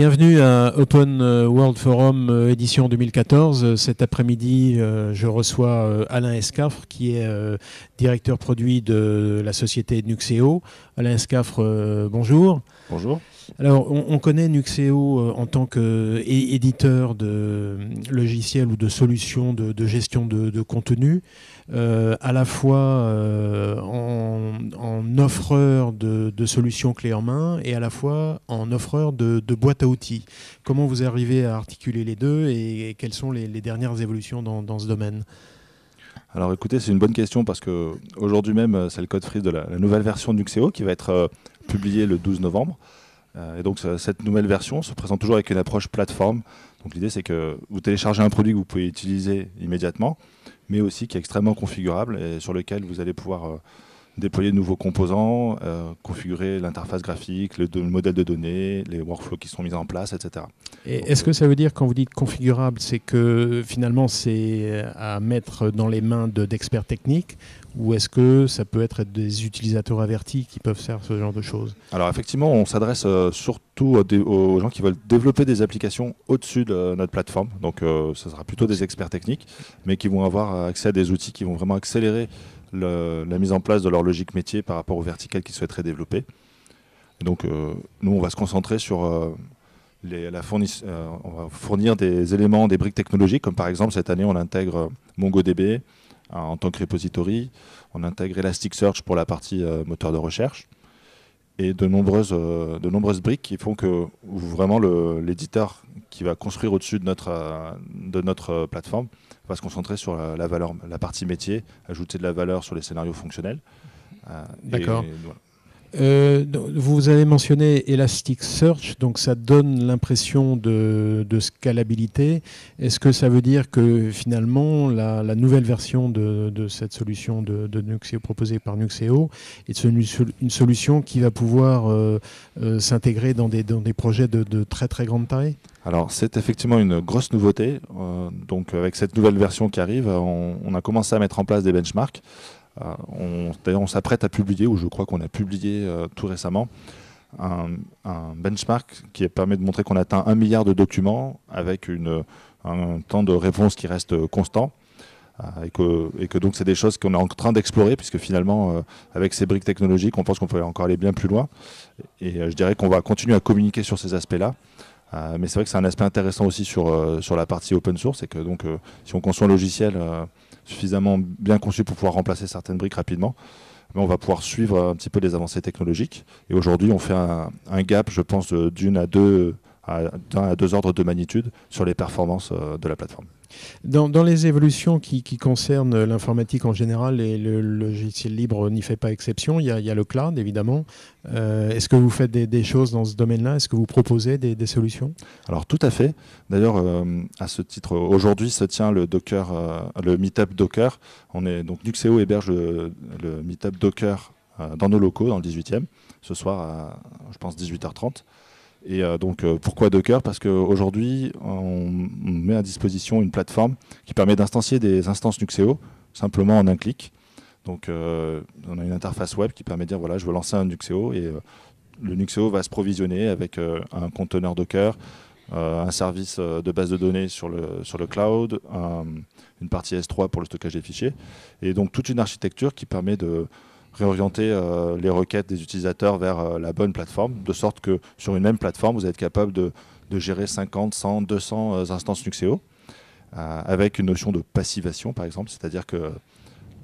Bienvenue à Open euh, World Forum euh, édition 2014. Cet après-midi, euh, je reçois Alain Escafre, qui est directeur produit de la société Nuxeo. Alain Escaffre, bonjour. Bonjour. Alors, on, connaît Nuxeo euh, en tant qu'éditeur de logiciels ou de solutions de, gestion de, contenu, euh, à la fois euh, en, offreur de, solutions clés en main et à la fois en offreur de, boîtes à outils. Comment vous arrivez à articuler les deux et, quelles sont les, dernières évolutions dans, ce domaine alors écoutez, c'est une bonne question parce que aujourd'hui même, c'est le code free de la, nouvelle version de Nuxeo qui va être publiée le 12 novembre. Euh, et donc cette nouvelle version se présente toujours avec une approche plateforme. Donc l'idée c'est que vous téléchargez un produit que vous pouvez utiliser immédiatement, mais aussi qui est extrêmement configurable et sur lequel vous allez pouvoir euh, déployer de nouveaux composants, euh, configurer l'interface graphique, le, modèle de données, les workflows qui sont mis en place, etc. Et est-ce que euh, ça veut dire quand vous dites configurable, c'est que finalement c'est euh, à mettre dans les mains d'experts techniques ou est-ce que ça peut être des utilisateurs avertis qui peuvent faire ce genre de choses Alors effectivement, on s'adresse surtout aux, gens qui veulent développer des applications au-dessus de notre plateforme. Donc ce sera plutôt des experts techniques, mais qui vont avoir accès à des outils qui vont vraiment accélérer la mise en place de leur logique métier par rapport au vertical qu'ils souhaiteraient développer. donc, euh, nous, on va se concentrer sur euh, la euh, on va fournir des éléments, des briques technologiques, comme par exemple cette année, on intègre MongoDB en tant que repository, on intègre Elasticsearch pour la partie moteur de recherche et de nombreuses, euh, de nombreuses briques qui font que vraiment l'éditeur qui va construire au-dessus de notre, euh, de notre euh, plateforme va se concentrer sur la, valeur, la partie métier, ajouter de la valeur sur les scénarios fonctionnels. D'accord. Euh, vous avez mentionné Elasticsearch, donc ça donne l'impression de, scalabilité. Est-ce que ça veut dire que finalement la, nouvelle version de, cette solution de, Nuxeo, proposée par Nuxeo est une, solution qui va pouvoir euh, euh, s'intégrer dans des, projets de, très très grande taille alors c'est effectivement une grosse nouveauté. donc avec cette nouvelle version qui arrive, on a commencé à mettre en place des benchmarks. Euh, on, D'ailleurs, on s'apprête à publier, ou je crois qu'on a publié euh, tout récemment, un, benchmark qui permet de montrer qu'on atteint un milliard de documents avec un temps de réponse qui reste constant. Euh, et que, et que donc c'est des choses qu'on est en train d'explorer puisque finalement avec ces briques technologiques on pense qu'on peut encore aller bien plus loin et je dirais qu'on va continuer à communiquer sur ces aspects là euh, mais c'est vrai que c'est un aspect intéressant aussi sur, euh, sur la partie open source, et que donc euh, si on conçoit un logiciel suffisamment bien conçu pour pouvoir remplacer certaines briques rapidement, ben, on va pouvoir suivre un petit peu les avancées technologiques. Et aujourd'hui, on fait un, gap, je pense, d'une à deux, d'un à deux ordres de magnitude sur les performances de la plateforme. Dans, les évolutions qui, concernent l'informatique en général et le, logiciel libre n'y fait pas exception, il y a, le cloud évidemment. Euh, est-ce que vous faites des, choses dans ce domaine-là Est-ce que vous proposez des, solutions Alors tout à fait. D'ailleurs, euh, à ce titre, aujourd'hui se tient le Docker, euh, le Meetup Docker. On est donc Nuxeo héberge le, le Meetup Docker dans nos locaux dans le 18e. Ce soir, à, je pense 18h30. Et euh, donc, euh, pourquoi Docker Parce qu'aujourd'hui, on met à disposition une plateforme qui permet d'instancier des instances Nuxeo simplement en un clic. Donc, euh, on a une interface web qui permet de dire voilà, je veux lancer un Nuxeo et le Nuxeo va se provisionner avec un conteneur Docker, un service de base de données sur le, sur le cloud, une partie S3 pour le stockage des fichiers. Et donc, toute une architecture qui permet de, réorienter euh, les requêtes des utilisateurs vers euh, la bonne plateforme, de sorte que sur une même plateforme, vous êtes capable de, gérer 50, 100, 200 instances Nuxeo, euh, avec une notion de passivation, par exemple, c'est-à-dire que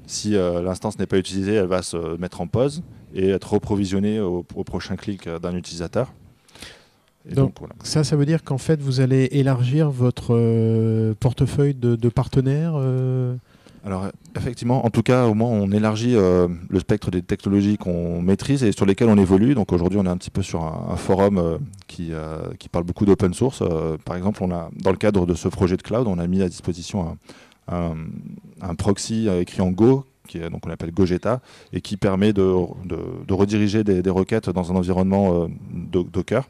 si l'instance n'est pas utilisée, elle va se mettre en pause et être reprovisionnée au, prochain clic d'un utilisateur. donc, ça, ça veut dire qu'en fait, vous allez élargir votre portefeuille de, partenaires alors effectivement, en tout cas, au moins on élargit euh, le spectre des technologies qu'on maîtrise et sur lesquelles on évolue. Donc aujourd'hui, on est un petit peu sur un, forum euh, euh, qui, parle beaucoup d'open source. par exemple, on a, dans le cadre de ce projet de cloud, on a mis à disposition un, proxy écrit en Go qui est, donc on appelle Gogeta, et qui permet de, rediriger des, des, requêtes dans un environnement Docker.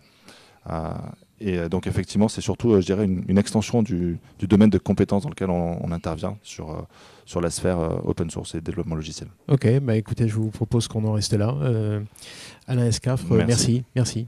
Et euh, donc effectivement, c'est surtout, euh, je dirais, une, extension du, domaine de compétences dans lequel on, intervient sur, euh, sur la sphère open source et développement logiciel. Ok, bah écoutez, je vous propose qu'on en reste là. Alain Escaffre, merci. merci.